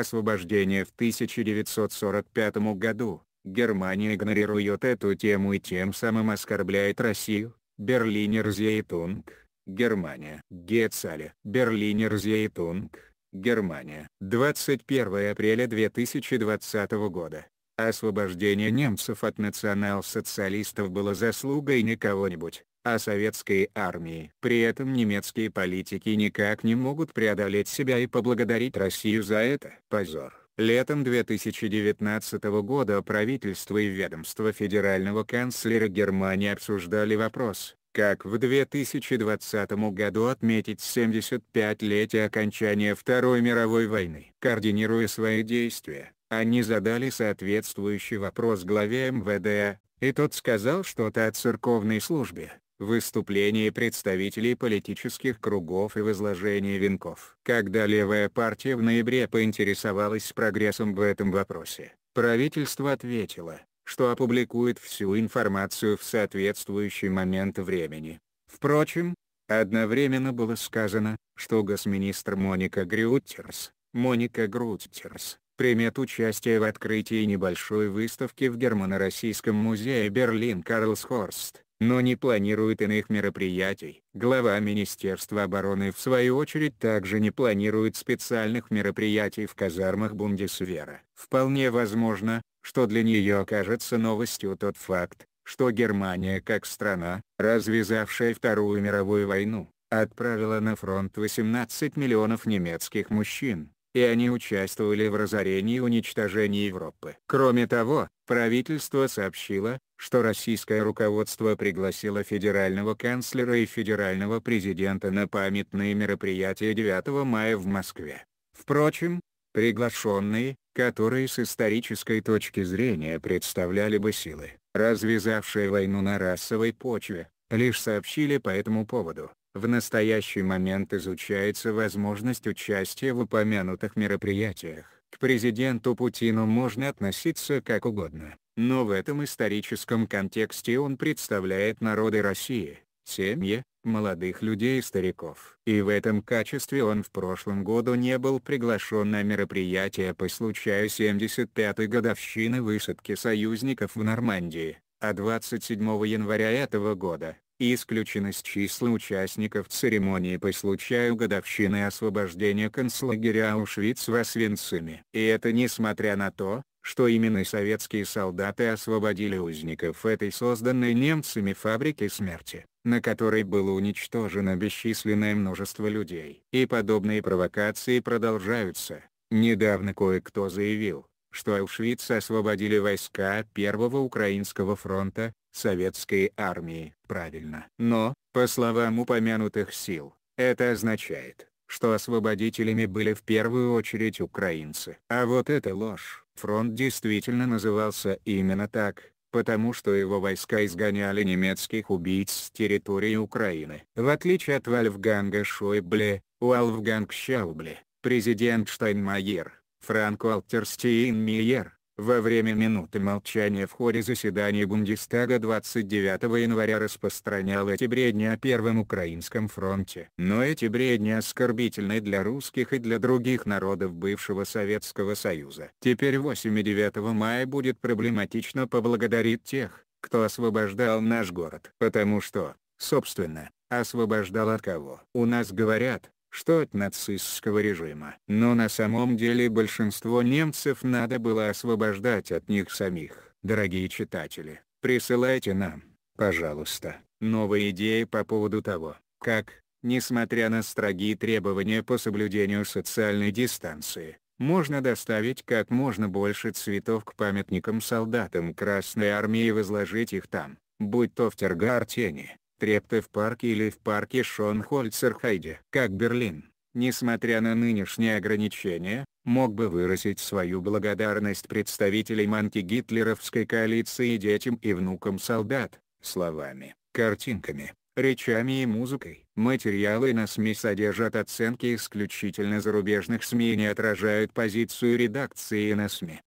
освобождения в 1945 году, Германия игнорирует эту тему и тем самым оскорбляет Россию, Берлинер Зейтунг, Германия, Гетцале, Берлинер Зейтунг, Германия, 21 апреля 2020 года. Освобождение немцев от национал-социалистов было заслугой не кого-нибудь, о советской армии. При этом немецкие политики никак не могут преодолеть себя и поблагодарить Россию за это. Позор. Летом 2019 года правительство и ведомство федерального канцлера Германии обсуждали вопрос, как в 2020 году отметить 75-летие окончания Второй мировой войны. Координируя свои действия, они задали соответствующий вопрос главе МВД, и тот сказал что-то о церковной службе, выступлении представителей политических кругов и возложении венков. Когда левая партия в ноябре поинтересовалась прогрессом в этом вопросе, правительство ответило, что опубликует всю информацию в соответствующий момент времени. Впрочем, одновременно было сказано, что госминистр Моника Грютерс, Моника Грютерс, примет участие в открытии небольшой выставки в Германо-Российском музее Берлин Карлсхорст но не планирует иных мероприятий. Глава Министерства обороны в свою очередь также не планирует специальных мероприятий в казармах Бундесвера. Вполне возможно, что для нее окажется новостью тот факт, что Германия как страна, развязавшая Вторую мировую войну, отправила на фронт 18 миллионов немецких мужчин, и они участвовали в разорении и уничтожении Европы. Кроме того, правительство сообщило, что российское руководство пригласило федерального канцлера и федерального президента на памятные мероприятия 9 мая в Москве. Впрочем, приглашенные, которые с исторической точки зрения представляли бы силы, развязавшие войну на расовой почве, лишь сообщили по этому поводу, в настоящий момент изучается возможность участия в упомянутых мероприятиях. К президенту Путину можно относиться как угодно, но в этом историческом контексте он представляет народы России, семьи, молодых людей и стариков. И в этом качестве он в прошлом году не был приглашен на мероприятие по случаю 75-й годовщины высадки союзников в Нормандии, а 27 января этого года, и исключен числа участников церемонии по случаю годовщины освобождения концлагеря Аушвиц в Освенциме. И это несмотря на то, что именно советские солдаты освободили узников этой созданной немцами фабрики смерти, на которой было уничтожено бесчисленное множество людей. И подобные провокации продолжаются. Недавно кое-кто заявил, что Аушвиц освободили войска Первого Украинского фронта, советской армии. Правильно. Но, по словам упомянутых сил, это означает, что освободителями были в первую очередь украинцы. А вот это ложь. Фронт действительно назывался именно так, потому что его войска изгоняли немецких убийц с территории Украины. В отличие от Вольфганга Шойбле, Уолфганг Шаубле, президент Штайнмайер, Франк Уолтер Стейнмейер, во время минуты молчания в хоре заседания Бундестага 29 января распространял эти бредни о Первом Украинском фронте. Но эти бредни оскорбительны для русских и для других народов бывшего Советского Союза. Теперь 8 и 9 мая будет проблематично поблагодарить тех, кто освобождал наш город. Потому что, собственно, освобождал от кого. У нас говорят, что от нацистского режима. Но на самом деле большинство немцев надо было освобождать от них самих. Дорогие читатели, присылайте нам, пожалуйста, новые идеи по поводу того, как, несмотря на строгие требования по соблюдению социальной дистанции, можно доставить как можно больше цветов к памятникам солдатам Красной Армии и возложить их там, будь то в Тергартене, Трепты в парке или в парке Шонхольцерхайде. Как Берлин, несмотря на нынешние ограничения, мог бы выразить свою благодарность представителям антигитлеровской коалиции и детям и внукам солдат, словами, картинками, речами и музыкой. Материалы на СМИ содержат оценки исключительно зарубежных СМИ и не отражают позицию редакции на СМИ.